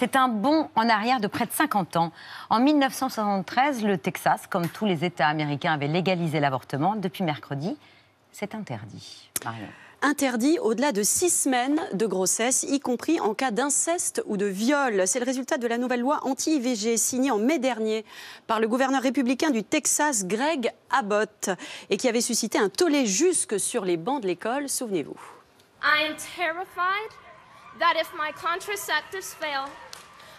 C'est un bond en arrière de près de 50 ans. En 1973, le Texas, comme tous les États américains, avait légalisé l'avortement. Depuis mercredi, c'est interdit. interdit au-delà de six semaines de grossesse, y compris en cas d'inceste ou de viol. C'est le résultat de la nouvelle loi anti-IVG signée en mai dernier par le gouverneur républicain du Texas, Greg Abbott, et qui avait suscité un tollé jusque sur les bancs de l'école, souvenez-vous. I am terrified that if my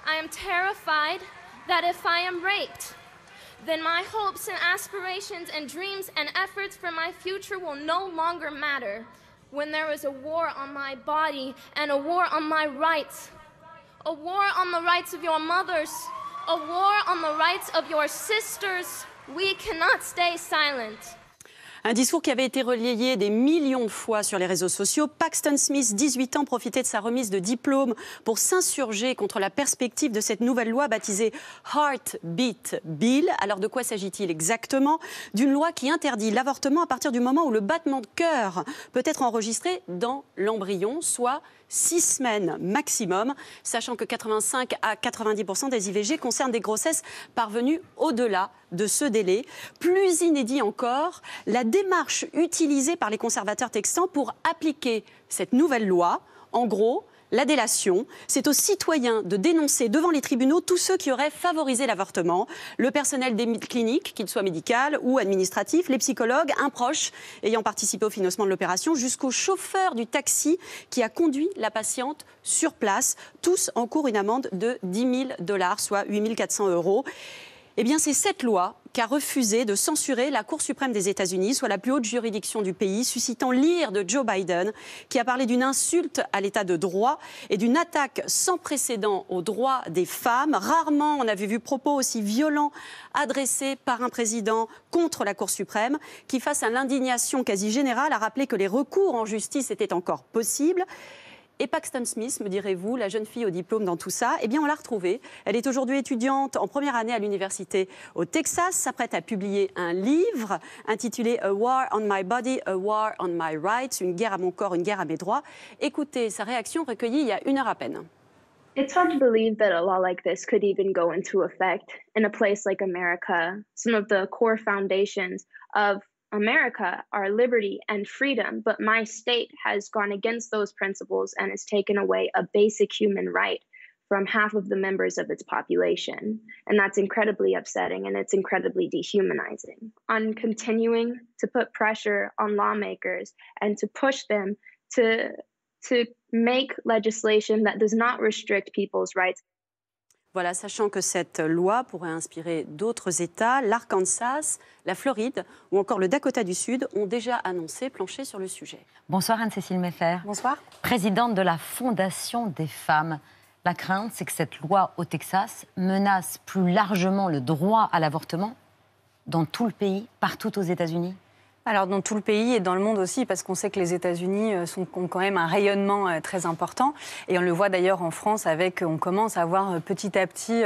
I am terrified that if I am raped, then my hopes and aspirations and dreams and efforts for my future will no longer matter when there is a war on my body and a war on my rights, a war on the rights of your mothers, a war on the rights of your sisters. We cannot stay silent. Un discours qui avait été relayé des millions de fois sur les réseaux sociaux. Paxton Smith, 18 ans, profitait de sa remise de diplôme pour s'insurger contre la perspective de cette nouvelle loi baptisée Heartbeat Bill. Alors de quoi s'agit-il exactement D'une loi qui interdit l'avortement à partir du moment où le battement de cœur peut être enregistré dans l'embryon, soit six semaines maximum, sachant que 85 à 90% des IVG concernent des grossesses parvenues au-delà de ce délai. Plus inédit encore, la démarche utilisée par les conservateurs texans pour appliquer cette nouvelle loi. En gros, la délation. C'est aux citoyens de dénoncer devant les tribunaux tous ceux qui auraient favorisé l'avortement, le personnel des cliniques, qu'il soit médical ou administratif, les psychologues, un proche ayant participé au financement de l'opération, jusqu'au chauffeur du taxi qui a conduit la patiente sur place. Tous encourent une amende de 10 000 dollars, soit 8 400 euros. Eh bien, c'est cette loi qu'a refusé de censurer la Cour suprême des États-Unis, soit la plus haute juridiction du pays, suscitant l'ire de Joe Biden, qui a parlé d'une insulte à l'état de droit et d'une attaque sans précédent aux droits des femmes. Rarement on avait vu propos aussi violents adressés par un président contre la Cour suprême, qui, face à l'indignation quasi générale, a rappelé que les recours en justice étaient encore possibles. Et Paxton Smith, me direz-vous, la jeune fille au diplôme dans tout ça, eh bien on l'a retrouvée. Elle est aujourd'hui étudiante en première année à l'université au Texas, s'apprête à publier un livre intitulé A War on My Body, A War on My Rights, une guerre à mon corps, une guerre à mes droits. Écoutez sa réaction recueillie il y a une heure à peine. of America, our liberty and freedom, but my state has gone against those principles and has taken away a basic human right from half of the members of its population. And that's incredibly upsetting and it's incredibly dehumanizing. On continuing to put pressure on lawmakers and to push them to, to make legislation that does not restrict people's rights. Voilà, sachant que cette loi pourrait inspirer d'autres États, l'Arkansas, la Floride ou encore le Dakota du Sud ont déjà annoncé plancher sur le sujet. Bonsoir Anne-Cécile Meffer. Bonsoir. Présidente de la Fondation des femmes. La crainte, c'est que cette loi au Texas menace plus largement le droit à l'avortement dans tout le pays, partout aux États-Unis alors dans tout le pays et dans le monde aussi, parce qu'on sait que les États-Unis euh, ont quand même un rayonnement euh, très important. Et on le voit d'ailleurs en France avec, euh, on commence à voir petit à petit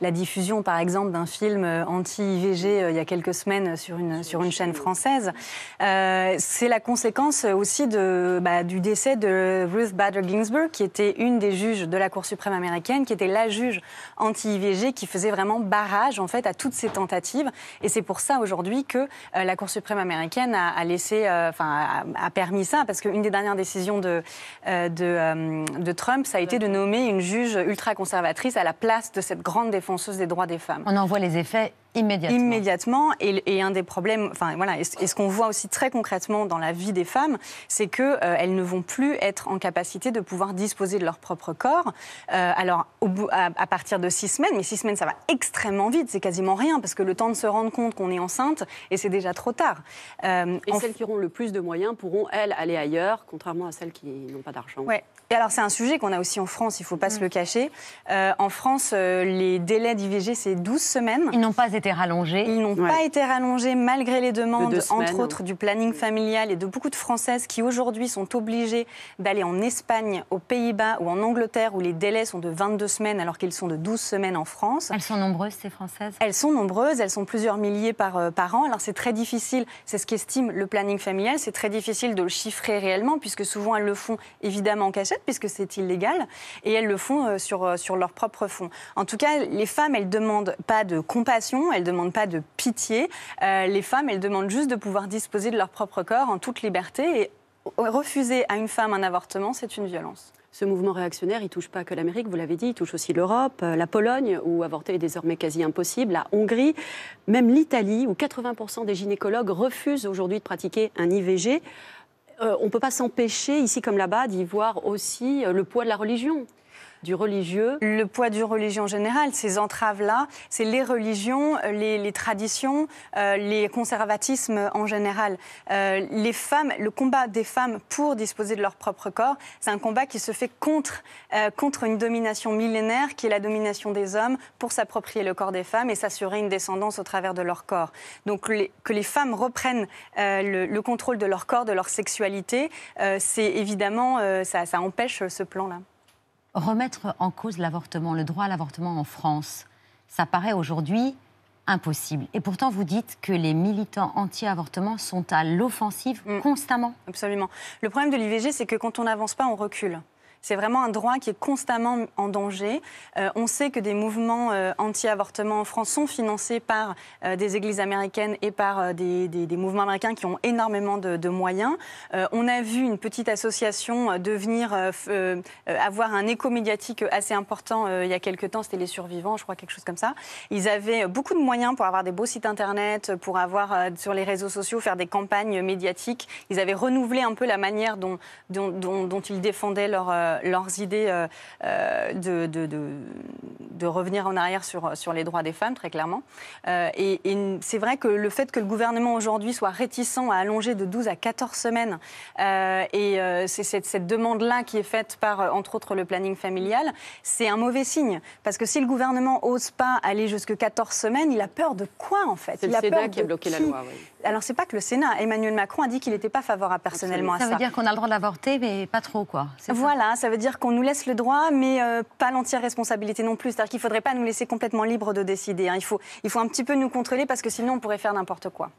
la diffusion par exemple d'un film anti-IVG il y a quelques semaines sur une, sur une chaîne française. C'est la conséquence aussi de, bah, du décès de Ruth Bader Ginsburg, qui était une des juges de la Cour suprême américaine, qui était la juge anti-IVG, qui faisait vraiment barrage en fait à toutes ces tentatives. Et c'est pour ça aujourd'hui que la Cour suprême américaine a, laissé, euh, enfin, a, permis ça, parce qu'une des dernières décisions de, euh, de, euh, de, Trump, ça a été de nommer une juge ultra-conservatrice à la place de cette grande défenseuse des droits des femmes. On en voit les effets immédiatement. Et, un des problèmes, enfin voilà, et, ce, qu'on voit aussi très concrètement dans la vie des femmes, c'est que euh, elles ne vont plus être en capacité de pouvoir disposer de leur propre corps. Euh, alors à, partir de six semaines, mais six semaines, ça va extrêmement vite, c'est quasiment rien parce que le temps de se rendre compte qu'on est enceinte et c'est déjà trop tard. Euh, et celles qui auront le plus de moyens pourront elles aller ailleurs, contrairement à celles qui n'ont pas d'argent. Ouais. Et alors c'est un sujet qu'on a aussi en France, il ne faut pas mm. se le cacher. en France, les délais d'IVG c'est 12 semaines. Ils n'ont pas été ils n'ont pas été rallongés malgré les demandes, entre autres, du planning familial et de beaucoup de Françaises qui aujourd'hui sont obligées d'aller en Espagne, aux Pays-Bas ou en Angleterre où les délais sont de 22 semaines alors qu'ils sont de 12 semaines en France. Elles sont nombreuses, ces Françaises Elles sont nombreuses, elles sont plusieurs milliers par, euh, par an. Alors c'est très difficile, c'est ce qu'estime le planning familial, c'est très difficile de le chiffrer réellement puisque souvent elles le font évidemment en cachette puisque c'est illégal et elles le font euh, sur, euh, sur leur propre fonds. En tout cas, les femmes, elles demandent pas de compassion, elles ne demandent pas de pitié. Euh, les femmes, elles demandent juste de pouvoir disposer de leur propre corps en toute liberté. Et refuser à une femme un avortement, c'est une violence. Ce mouvement réactionnaire, il touche pas que l'Amérique, vous l'avez dit, il touche aussi l'Europe, euh, la Pologne, où avorter est désormais quasi impossible, la Hongrie, même l'Italie, où 80% des gynécologues refusent aujourd'hui de pratiquer un IVG. Euh, on ne peut pas s'empêcher, ici comme là-bas, d'y voir aussi le poids de la religion du religieux Le poids du religion en général, ces entraves-là, c'est les religions, euh, les, traditions, euh, les conservatismes en général. Euh, les femmes, le combat des femmes pour disposer de leur propre corps, c'est un combat qui se fait contre, contre une domination millénaire qui est la domination des hommes pour s'approprier le corps des femmes et s'assurer une descendance au travers de leur corps. Donc que les femmes reprennent le, contrôle de leur corps, de leur sexualité, c'est évidemment, ça empêche ce plan-là remettre en cause l'avortement, le droit à l'avortement en France, ça paraît aujourd'hui impossible. Et pourtant, vous dites que les militants anti-avortement sont à l'offensive mm. constamment. Absolument. Le problème de l'IVG, c'est que quand on n'avance pas, on recule. C'est vraiment un droit qui est constamment en danger. Euh, on sait que des mouvements euh, anti-avortement en France sont financés par euh, des églises américaines et par des, mouvements américains qui ont énormément de, moyens. on a vu une petite association devenir avoir un écho médiatique assez important il y a quelques temps. C'était les survivants, je crois, quelque chose comme ça. Ils avaient beaucoup de moyens pour avoir des beaux sites internet, pour avoir sur les réseaux sociaux faire des campagnes médiatiques. Ils avaient renouvelé un peu la manière dont, dont, dont ils défendaient leur euh, leurs idées euh, euh, de, de, revenir en arrière sur, sur les droits des femmes, très clairement. et, c'est vrai que le fait que le gouvernement aujourd'hui soit réticent à allonger de 12 à 14 semaines, et c'est cette, demande-là qui est faite par, entre autres, le planning familial, c'est un mauvais signe. Parce que si le gouvernement n'ose pas aller jusque 14 semaines, il a peur de quoi, en fait C'est le qui a bloqué la loi, oui. Alors, c'est pas que le Sénat. Emmanuel Macron a dit qu'il n'était pas favorable personnellement à ça. Ça veut dire qu'on a le droit d'avorter, mais pas trop, quoi. Voilà, ça, veut dire qu'on nous laisse le droit, mais euh, pas l'entière responsabilité non plus. C'est-à-dire qu'il ne faudrait pas nous laisser complètement libres de décider. Hein. Il, faut, il faut un petit peu nous contrôler parce que sinon, on pourrait faire n'importe quoi.